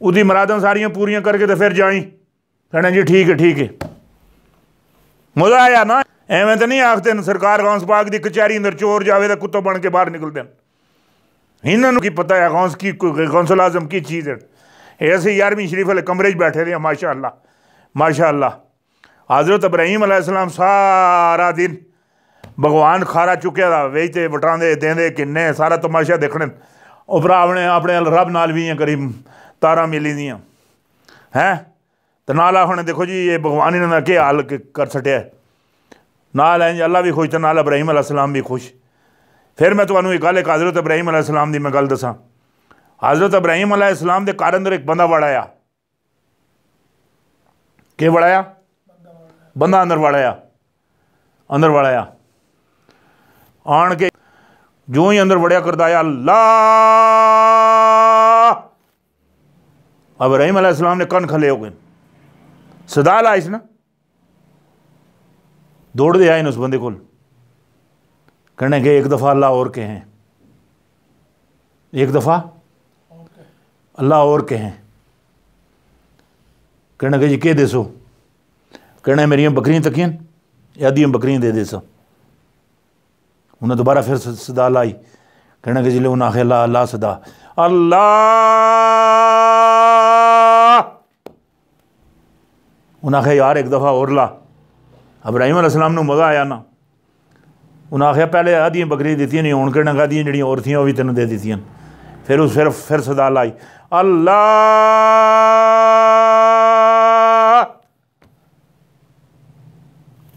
उसकी मुरादा सारिया पूरी करके तो फिर जाई कहना जी ठीक है ठीक है मजा आया ना एवं तो नहीं आखते सरकार गौंस बाग की कचहरी अंदर चोर जाए तो कुत्तों बन के बहर निकलते हैं इन्हों की पता है गौंस की गौंसल आजम की चीज़ है ऐसे ग्यारहवीं शरीफ वाले कमरे च बैठे रहे माशा अल्लाह माशा अल्लाह हजरत इब्राहिम अलैहिस्सलाम सारा दिन भगवान खारा चुके वेचते बटा दे, दे, दे किन्ने सारा तमाशा देखने उपरा अपने अपने रब नाल भी करीब ਸਤਾਰਾਂ ਮਿਲੀ ਦੀਆਂ ਹੈ ਤੇ ਨਾਲ ਆਖਣੇ ਦੇਖੋ ਜੀ ਇਹ ਭਗਵਾਨ ਇਹਨਾਂ ਦਾ ਕੀ ਹਾਲ ਕਰ ਸਟਿਆ ਨਾਲ ਹੈ ਅੱਲਾ ਵੀ ਖੁਸ਼ ਤੇ ਨਾਲ ਇਬਰਾਹੀਮ ਅਲੈਹਿਸਲਾਮ ਵੀ ਖੁਸ਼ ਫਿਰ ਮੈਂ ਤੁਹਾਨੂੰ ਇਹ ਗੱਲ ਇੱਕ ਹਜ਼ਰਤ ਇਬਰਾਹੀਮ ਅਲੈਹਿਸਲਾਮ ਦੀ ਮੈਂ ਗੱਲ ਦੱਸਾਂ हज़रत इब्राहिम अलैहिस्सलाम के घर अंदर एक बंदा वड़ाया के वड़ाया बंदा अंदर वड़ाया अंदर वड़ाया आन के जो ही अंदर वड़िया करदाया अल्लाह अब रहीम अलैहिस्सलाम ने कन खले हो गए सदा ला ना दौड़ दे आए उस बंदे को कहने के एक दफ़ा अल्लाह और के हैं एक दफ़ा अल्लाह और के हैं कहने के जी के देसो कहने मेरी बकरियां तकियन यादियाँ बकरियां दे दे उन्हें दोबारा फिर सदा लाई कहने के जिले उन्हें आखे अल्लाह अल्लाह सदा अल्लाह उन्हें आखिया यार एक दफ़ा और ला अब्राहिम अलैहिस्सलाम मज़ा आया ना उन्हें आखिया पहले आदियाँ बकरी दी नहीं हूँ कड़क आदि जी और थी वह भी तेन दे दी फिर उस फिर फिर सदा लाई अल्लाह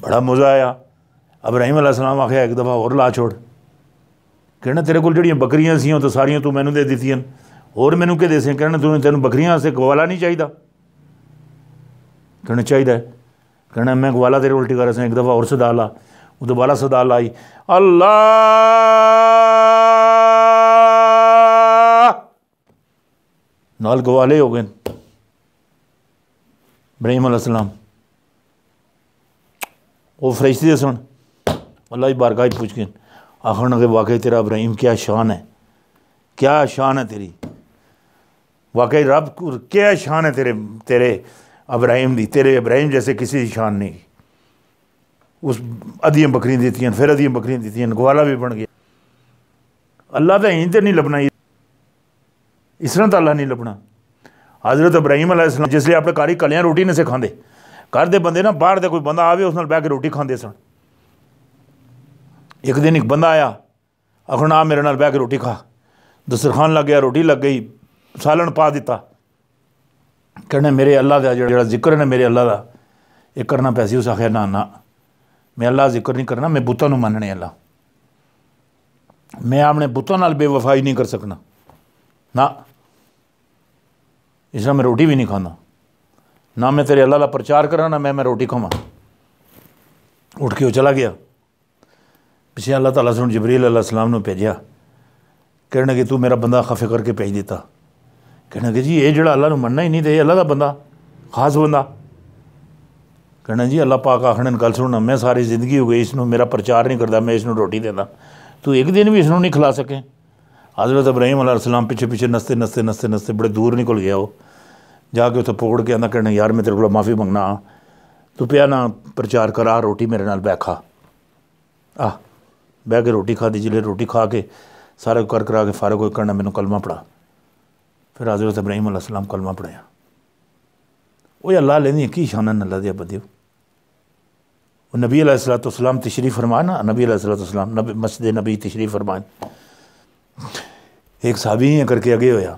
बड़ा मज़ा आया अब्राहिम अलैहिस्सलाम आखिया एक दफ़ा और ला छोड़ कहना तेरे को जड़िया बकरियां सी तो सारिया तू मैनू दे दी और मैनू के दे कहना तू तेन बकरियां से कवाला नहीं चाहिए करना चाहिए कहना मैं ग्वाला तेरे उल्टी करा एक दफ़ा और सदा ला आ दोबारा से आई अल्लाह नाल गवाले हो गए इब्राहिम अलैहिस्सलाम वो फरिश्ते सुन अल्लाह बारगाह पूछ गए आखन लगे वाकई तेरा इब्राहिम क्या शान है क्या शान है तेरी वाकई रब क्या शान है तेरे तेरे अब्राहिम दी तेरे अब्राहिम जैसे किसी की शान नहीं उस अदियां बकरियां दी फिर अदियां बकरियां दित्तियां ग्वाला भी बन गया अल्लाह तो इंज नहीं लभना इस तरह तो अल्लाह नहीं लभना हजरत अब्राहिम अलैहिस्सलाम जिसले अपने घर ही कलियाँ रोटी नहीं सिखाते घर के बंद ना बाहर का कोई बंदा आवे उस बह के रोटी खाते सन एक दिन एक बंदा आया आखना मेरे नाल बह के रोटी खा दस्तरखान लग गया रोटी लग गई सालन पा दिता कहने मेरे अल्लाह का जो जिक्र ना मेरे अल्लाह का एक करना पैसी उस आखिर ना ना मैं अल्लाह जिक्र नहीं करना बुतों को मानने अल्लाह मैं अपने बुतों नाल बेवफाई नहीं कर सकना ना इसलिए मैं रोटी भी नहीं खाना ना मैं तेरे अल्लाह का प्रचार करा ना मैं मैं रोटी खावा उठ के वो चला गया पिछले अल्लाह तला सुन जबरील अल्लाह सलाम भेजा कहने की तू मेरा बंदा खफे करके भेज दिता ਕਹਿਣਗੇ ਜੀ ਇਹ ਜਿਹੜਾ ਅੱਲਾ ਨੂੰ ਮੰਨਣਾ ਹੀ ਨਹੀਂ ਤੇ ਇਹ ਅੱਲਾ ਦਾ ਬੰਦਾ ਖਾਸ ਬੰਦਾ ਕਹਿੰਦਾ ਜੀ ਅੱਲਾ ਪਾਕ ਆਖਣ ਗੱਲ ਸੁਣਨਾ ਮੈਂ ਸਾਰੀ ਜ਼ਿੰਦਗੀ ਹੋ ਗਈ ਇਸ ਨੂੰ ਮੇਰਾ ਪ੍ਰਚਾਰ ਨਹੀਂ ਕਰਦਾ ਮੈਂ ਇਸ ਨੂੰ ਰੋਟੀ ਦਿੰਦਾ ਤੂੰ ਇੱਕ ਦਿਨ ਵੀ ਇਸ ਨੂੰ ਨਹੀਂ ਖਿਲਾ ਸਕੇ حضرت ਇਬਰਾਹੀਮ ਅਲੈਹ ਸਲਾਮ ਪਿੱਛੇ ਪਿੱਛੇ ਨਸਤੇ ਨਸਤੇ ਨਸਤੇ ਨਸਤੇ ਬੜੇ ਦੂਰ ਨਿਕਲ ਗਿਆ ਉਹ ਜਾ ਕੇ ਉੱਥੇ ਪੋੜ ਕੇ ਆਂਦਾ ਕਹਿੰਦਾ ਯਾਰ ਮੈਂ ਤੇਰੇ ਕੋਲ ਮਾਫੀ ਮੰਗਣਾ ਤੂੰ ਪਿਆ ਨਾ ਪ੍ਰਚਾਰ ਕਰਾ ਰੋਟੀ ਮੇਰੇ ਨਾਲ ਬੈਖਾ ਆ ਬੈ ਕੇ ਰੋਟੀ ਖਾਦੀ ਜਿਲੇ ਰੋਟੀ ਖਾ ਕੇ ਸਾਰੇ ਕਰ ਕਰਾ ਕੇ ਫਾਰਗ ਹੋਇਆ ਕਰਨਾ ਮੈਨੂੰ ਕਲਮਾ ਪੜਾ फिर हजरत इब्राहिम असलम कलमा पढ़ाया वो अल्लाह लेंदी की शान अल्लाह दिया बदेव वो नबी अलैहिस्सलाम तो सलाम तशरीफ फरमाए ना नबी अलैहिस्सलाम तो सलाम नबी मस्जिद नबी तशरीफ फरमाए एक साबी ही करके अगे होया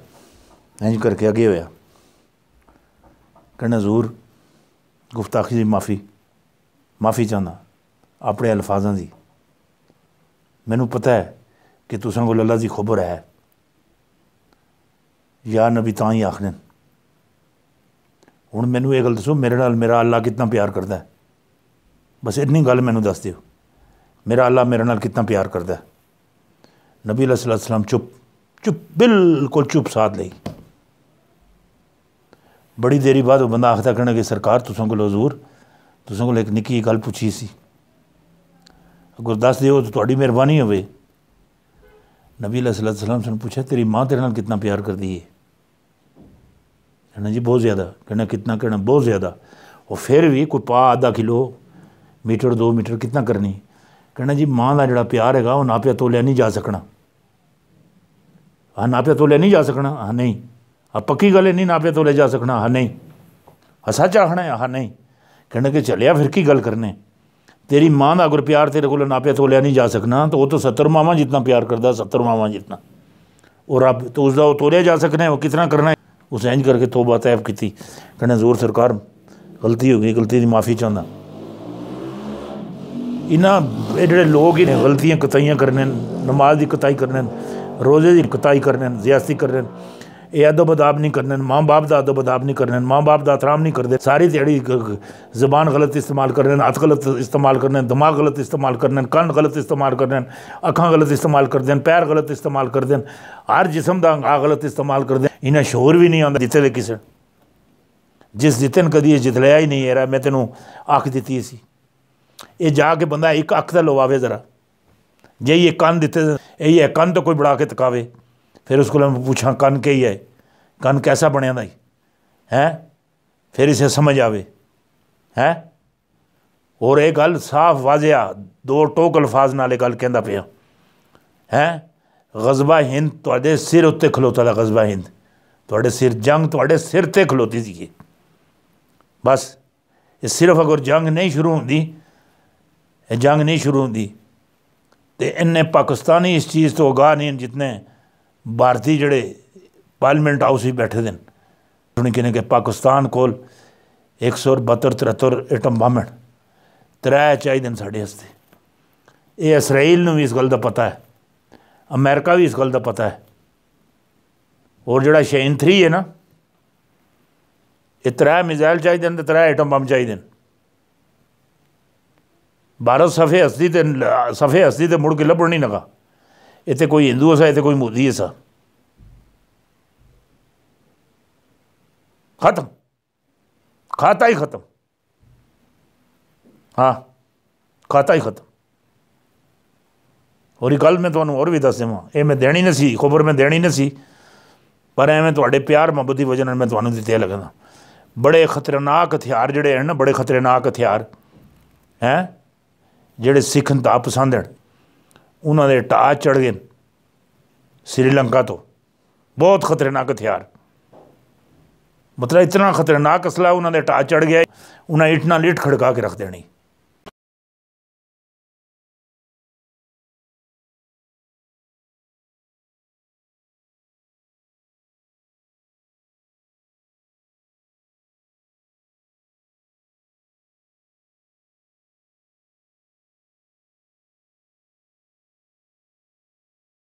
इंज करके अगे होया कहना जूर गुफ्ताखी जी माफ़ी माफ़ी चाहता अपने अलफाजा की मैनू पता है कि तुसा को लल्ला की खबर है या नबी तां ही आखदे न ਹੁਣ ਮੈਨੂੰ ਇਹ ਗੱਲ ਦੱਸੋ ਮੇਰੇ ਨਾਲ ਮੇਰਾ ਅੱਲਾ ਕਿੰਨਾ ਪਿਆਰ ਕਰਦਾ ਹੈ ਬਸ ਇੰਨੀ ਗੱਲ ਮੈਨੂੰ ਦੱਸ ਦਿਓ ਮੇਰਾ ਅੱਲਾ ਮੇਰੇ ਨਾਲ ਕਿੰਨਾ ਪਿਆਰ ਕਰਦਾ ਹੈ ਨਬੀ ਅੱਲਾ ਸੱਲੱਲਾਹੁ ਅਲੈਹਿ ਵਸੱਲਮ ਚੁੱਪ ਚੁੱਪ ਬਿਲਕੁਲ ਚੁੱਪ ਸਾਧ ਲਈ ਬੜੀ ਦੇਰੀ ਬਾਅਦ ਉਹ ਬੰਦਾ ਆਖਦਾ ਕਰਨ ਕਿ ਸਰਕਾਰ ਤੁਸਾਂ ਕੋਲ ਹਜ਼ੂਰ ਤੁਸਾਂ ਕੋਲ ਇੱਕ ਨਿੱਕੀ ਗੱਲ ਪੁੱਛੀ ਸੀ ਅਗਰ ਦੱਸ ਦਿਓ ਤਾਂ ਤੁਹਾਡੀ ਮਿਹਰਬਾਨੀ ਹੋਵੇ नबी सलाम से पूछा तेरी माँ तेरे नाल कितना प्यार करती है कहना जी बहुत ज़्यादा कहना कितना कहना बहुत ज़्यादा और फिर भी कोई पा आधा किलो मीटर दो मीटर कितना करनी कहना जी माँ का जोड़ा प्यार है वह नापिया तोलिया नहीं जा सकना हाँ नापिया तोलिया नहीं जा सकना हाँ नहीं हाँ पक्की गल नहीं नापिया तोलिया जा सकना हाँ नहीं हाँ, सच आखना है हाँ नहीं कहना कि चलिया फिर की गल करने तेरी मां ਦਾ ਅਗਰ ਪਿਆਰ ਤੇਰੇ ਕੋਲ ਨਾਪਿਆ ਤੋਲਿਆ ਨਹੀਂ ਜਾ ਸਕਣਾ ਤਾਂ ਉਹ ਤਾਂ 70 ਮਾਵਾਂ ਜਿੰਨਾ ਪਿਆਰ ਕਰਦਾ 70 ਮਾਵਾਂ ਜਿੰਨਾ ਔਰ ਰੱਬ ਤੋਂ ਉਸ ਦਾ ਉਹ ਤੋਲਿਆ ਜਾ ਸਕਣਾ ਉਹ ਕਿਤਨਾ ਕਰਨਾ ਹੁਸੈਨ ਕਰਕੇ ਤੋਬਾ ਤੈਬ ਕੀਤੀ ਕਹਿੰਦਾ ਜ਼ੋਰ ਸਰਕਾਰ ਗਲਤੀ ਹੋ ਗਈ ਗਲਤੀ ਦੀ ਮਾਫੀ ਚਾਹੁੰਦਾ ਇਹਨਾਂ ਜਿਹੜੇ ਲੋਕ ਇਹ ਗਲਤੀਆਂ ਕਤਾਈਆਂ ਕਰਨੇ ਨਮਾਜ਼ ਦੀ ਕਤਾਈ ਕਰਨੇ ਰੋਜ਼ੇ ਦੀ ਕਤਾਈ ਕਰਨੇ ਜ਼ਿਆਸਤੀ ਕਰਨੇ ਇਹ ਅਦਬ ਅਦਾਬ ਨਹੀਂ ਕਰਨ ਮਾਂ ਬਾਪ ਦਾ ਅਦਬ ਅਦਾਬ ਨਹੀਂ ਕਰਨ ਮਾਂ ਬਾਪ ਦਾ ਇਤਰਾਮ ਨਹੀਂ ਕਰਦੇ ਸਾਰੀ ਦਿਹਾੜੀ ਜ਼ਬਾਨ ਗਲਤ ਇਸਤੇਮਾਲ ਕਰਨ ਹੱਥ ਗਲਤ ਇਸਤੇਮਾਲ ਕਰਨ ਦਿਮਾਗ ਗਲਤ ਇਸਤੇਮਾਲ ਕਰਨ ਕੰਨ ਗਲਤ ਇਸਤੇਮਾਲ ਕਰਨ ਅੱਖਾਂ ਗਲਤ ਇਸਤੇਮਾਲ ਕਰਦੇ ਪੈਰ ਗਲਤ ਇਸਤੇਮਾਲ ਕਰਦੇ ਹਰ ਜਿਸਮ ਦਾ ਅੰਗਾ ਗਲਤ ਇਸਤੇਮਾਲ ਕਰਦੇ ਇਹਨਾਂ ਸ਼ੋਰ ਵੀ ਨਹੀਂ ਆਉਂਦਾ ਜਿੱਥੇ ਦੇ ਕਿਸੇ ਜਿਸ ਜਿਤਨ ਕਦੀ ਇਹ ਜਿਤਲਿਆ ਹੀ ਨਹੀਂ ਯਾਰਾ ਮੈਂ ਤੈਨੂੰ ਅੱਖ ਦਿੱਤੀ ਸੀ ਇਹ ਜਾ ਕੇ ਬੰਦਾ ਇੱਕ ਅੱਖ ਦਾ ਲਵਾਵੇ ਜ਼ਰਾ ਜੇ ਇਹ ਕੰਨ ਦਿੱਤੇ ਇਹ ਕੰਨ ਤਾਂ ਕੋਈ ਬੜਾ ਕੇ ਤਕਾਵੇ फिर उसको मैं पूछा कन के ही है कन कैसा बने भाई है फिर इसे समझ आवे है और एक गल साफ वाजिया दो टोक अल्फाज नाले गल कहता पे हैं गजबा हिंद थोड़े तो सिर उत्ते खलोता था गजबा हिंद थोड़े तो सिर जंग थोड़े तो सिर ते खलोती थी बस सिर्फ अगर जंग नहीं शुरू होंगी जंग नहीं शुरू होंगी तो इन्ने पाकिस्तानी इस चीज़ तो गाह नहीं जितने भारतीय जोड़े पार्लियामेंट हाउस ही बैठे दिन न कि पाकिस्तान को एक सौ बहत्तर तिहत्तर एटम बम्ब त्रै चाहिए साढ़े हस्ते ये इसराइल में इस गल का पता है अमेरिका भी इस गल का पता है और जोड़ा शेन थ्री है ना ये त्रै मिजाइल चाहिए तो त्रै एटम बम चाहिए न भारत सफे हस्ती सफे हस्ती तो मुड़ के लभन नहीं लगा इतने कोई हिंदू ਅਸਾ ਇੱਥੇ ਕੋਈ ਮੋਦੀ ਅਸਾ खत्म खाता ही खत्म हाँ खाता ही खत्म और गल मैं थोड़ा और भी दस देव यह मैं देनी नहीं सी खबर मैं देनी नहीं सी पर एवं थोड़े प्यार मुहब्बत की वजह मैं थोड़ा दिते लगना बड़े खतरनाक हथियार जोड़े हैं ना बड़े खतरनाक हथियार हैं जोड़े सिख ना तो पसंद हैं उन्होंने टा चढ़ गए श्रीलंका तो बहुत खतरनाक हथियार मतलब इतना खतरनाक असला उन्होंने टा चढ़ गया उन्हें इटना लिट खड़का के रख देनी